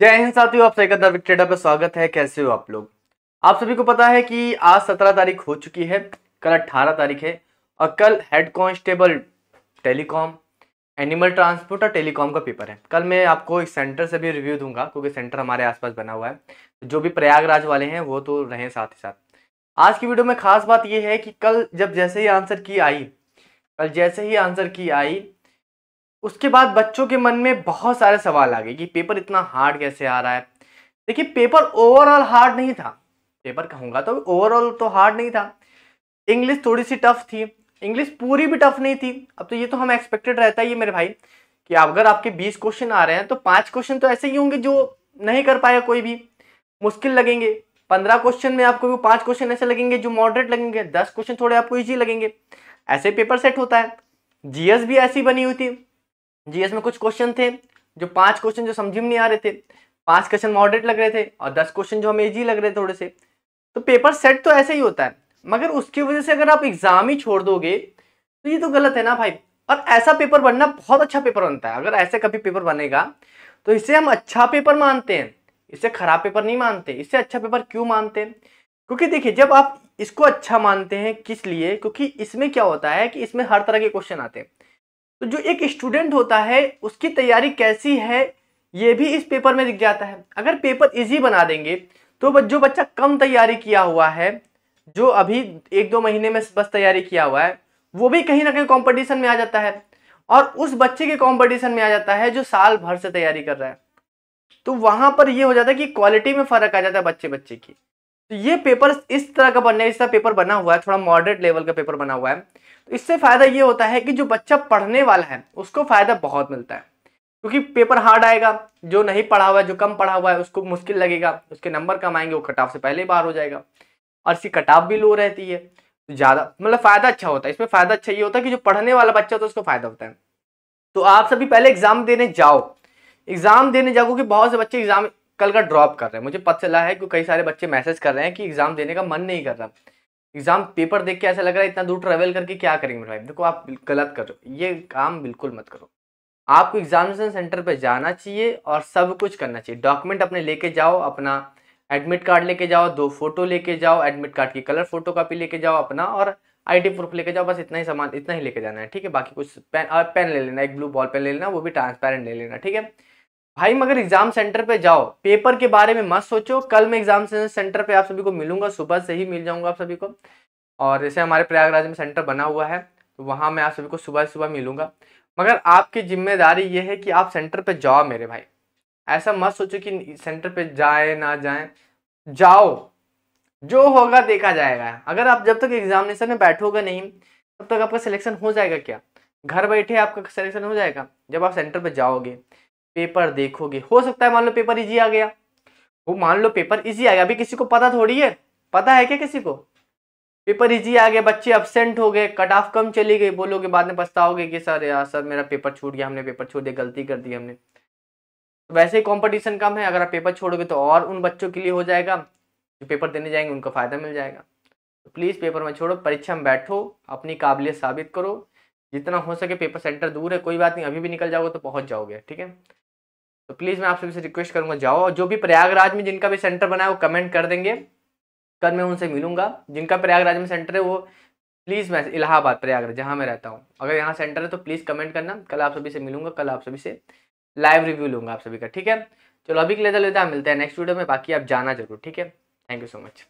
जय हिंद साथियों आप सैकंदर ट्रेडर पर स्वागत है कैसे हो आप लोग आप सभी को पता है कि आज सत्रह तारीख हो चुकी है कल अट्ठारह तारीख है और कल head constable telecom animal transport और टेलीकॉम का पेपर है कल मैं आपको एक सेंटर से भी रिव्यू दूंगा क्योंकि सेंटर हमारे आसपास बना हुआ है जो भी प्रयागराज वाले हैं वो तो रहें साथ ही साथ आज की वीडियो में खास बात यह है कि कल जब जैसे ही आंसर की आई कल जैसे ही आंसर की आई उसके बाद बच्चों के मन में बहुत सारे सवाल आ गए कि पेपर इतना हार्ड कैसे आ रहा है देखिए पेपर ओवरऑल हार्ड नहीं था पेपर कहूँगा तो ओवरऑल तो हार्ड नहीं था इंग्लिश थोड़ी सी टफ थी इंग्लिश पूरी भी टफ नहीं थी अब तो ये तो हमें एक्सपेक्टेड रहता है ये मेरे भाई कि अगर आपके बीस क्वेश्चन आ रहे हैं तो पाँच क्वेश्चन तो ऐसे ही होंगे जो नहीं कर पाया कोई भी मुश्किल लगेंगे पंद्रह क्वेश्चन में आपको भी पाँच क्वेश्चन ऐसे लगेंगे जो मॉडरेट लगेंगे दस क्वेश्चन थोड़े आपको ईजी लगेंगे ऐसे पेपर सेट होता है जीएस भी ऐसी बनी हुई थी एस में कुछ क्वेश्चन थे जो पांच क्वेश्चन जो समझ में नहीं आ रहे थे पांच क्वेश्चन मॉडरेट लग रहे थे और दस क्वेश्चन जो हमें ईजी लग रहे थे थोड़े से तो पेपर सेट तो ऐसे ही होता है मगर उसकी वजह से अगर आप एग्जाम ही छोड़ दोगे तो ये तो गलत है ना भाई और ऐसा पेपर बनना बहुत अच्छा पेपर बनता है अगर ऐसे कभी पेपर बनेगा तो इसे हम अच्छा पेपर मानते हैं इसे खराब पेपर नहीं मानते इसे अच्छा पेपर क्यों मानते हैं क्योंकि देखिए जब आप इसको अच्छा मानते हैं किस लिए क्योंकि इसमें क्या होता है कि इसमें हर तरह के क्वेश्चन आते हैं तो जो एक स्टूडेंट होता है उसकी तैयारी कैसी है ये भी इस पेपर में दिख जाता है अगर पेपर इजी बना देंगे तो जो बच्चा कम तैयारी किया हुआ है जो अभी एक दो महीने में बस तैयारी किया हुआ है वो भी कहीं ना कहीं कॉम्पिटिशन में आ जाता है और उस बच्चे के कॉम्पिटिशन में आ जाता है जो साल भर से तैयारी कर रहा है तो वहां पर ये हो जाता है कि क्वालिटी में फर्क आ जाता है बच्चे बच्चे की तो ये पेपर इस तरह का बनना है इस तरह पेपर बना हुआ है थोड़ा मॉडरेट लेवल का पेपर बना हुआ है तो इससे फ़ायदा ये होता है कि जो बच्चा पढ़ने वाला है उसको फ़ायदा बहुत मिलता है क्योंकि पेपर हार्ड आएगा जो नहीं पढ़ा हुआ है जो कम पढ़ा हुआ है उसको मुश्किल लगेगा उसके नंबर कम आएंगे वो कटाव से पहले बाहर हो जाएगा और इसकी कटाव भी लो रहती है तो ज़्यादा मतलब फ़ायदा अच्छा होता है इसमें फ़ायदा अच्छा ये होता है कि जो पढ़ने वाला बच्चा होता है उसको फ़ायदा होता है तो आप सभी पहले एग्ज़ाम देने जाओ एग्ज़ाम देने जाओ क्योंकि बहुत से बच्चे एग्ज़ाम कल का ड्रॉप कर रहे हैं मुझे पता चला है कि कई सारे बच्चे मैसेज कर रहे हैं कि एग्ज़ाम देने का मन नहीं कर रहा एग्जाम पेपर देख के ऐसा लग रहा है इतना दूर ट्रेवल करके क्या करेंगे मेरे भाई देखो आप गलत करो ये काम बिल्कुल मत करो आपको एग्जामिनेशन सेंटर पर जाना चाहिए और सब कुछ करना चाहिए डॉक्यूमेंट अपने लेके जाओ अपना एडमिट कार्ड लेके जाओ दो फोटो लेके जाओ एडमिट कार्ड की कलर फोटो कापी लेके जाओ अपना और आईडी प्रूफ लेके जाओ बस इतना ही सामान इतना ही लेके जाना है ठीक है बाकी कुछ पेन पेन ले लेना एक ब्लू बॉल पेन ले लेना वो भी ट्रांसपेरेंट ले लेना ठीक है भाई मगर एग्जाम सेंटर पे जाओ पेपर के बारे में मत सोचो कल मैं एग्जाम सेंटर पे आप सभी को मिलूंगा सुबह से ही मिल जाऊंगा आप सभी को और जैसे हमारे प्रयागराज में सेंटर बना हुआ है तो वहाँ मैं आप सभी को सुबह सुबह मिलूंगा मगर आपकी जिम्मेदारी ये है कि आप सेंटर पे जाओ मेरे भाई ऐसा मत सोचो कि सेंटर पे जाए ना जाए जाओ जो होगा देखा जाएगा अगर आप जब तक एग्जामिनेशन में बैठोगे नहीं तब तक आपका सिलेक्शन हो जाएगा क्या घर बैठे आपका सिलेक्शन हो जाएगा जब आप सेंटर पर जाओगे पेपर देखोगे हो सकता है मान लो पेपर इजी आ गया वो मान लो पेपर इजी आ गया अभी किसी को पता थोड़ी है पता है क्या किसी को पेपर इजी आ गया बच्चे एबसेंट हो गए कट ऑफ कम चली गई बोलोगे बाद में पछताओगे कि सर यार सर मेरा पेपर छूट गया हमने पेपर छोड़ दिया गलती कर दी हमने तो वैसे ही कॉम्पिटिशन कम है अगर आप पेपर छोड़ोगे तो और उन बच्चों के लिए हो जाएगा जो पेपर देने जाएंगे उनको फ़ायदा मिल जाएगा तो प्लीज़ पेपर में छोड़ो परीक्षा में बैठो अपनी काबिलियत साबित करो जितना हो सके पेपर सेंटर दूर है कोई बात नहीं अभी भी निकल जाओगे तो पहुंच जाओगे ठीक है तो प्लीज़ मैं आप सभी से रिक्वेस्ट करूंगा जाओ और जो भी प्रयागराज में जिनका भी सेंटर बना है वो कमेंट कर देंगे कल मैं उनसे मिलूंगा जिनका प्रयागराज में सेंटर है वो प्लीज़ मैं इलाहाबाद प्रयागराज जहां मैं रहता हूँ अगर यहाँ सेंटर है तो प्लीज़ कमेंट करना कल आप सभी से मिलूंगा कल आप सभी से लाइव रिव्यू लूंगा आप सभी का ठीक है चलो अभी के लिए लेता तो मिलते हैं नेक्स्ट वीडियो में बाकी आप जाना जरूर ठीक है थैंक यू सो मच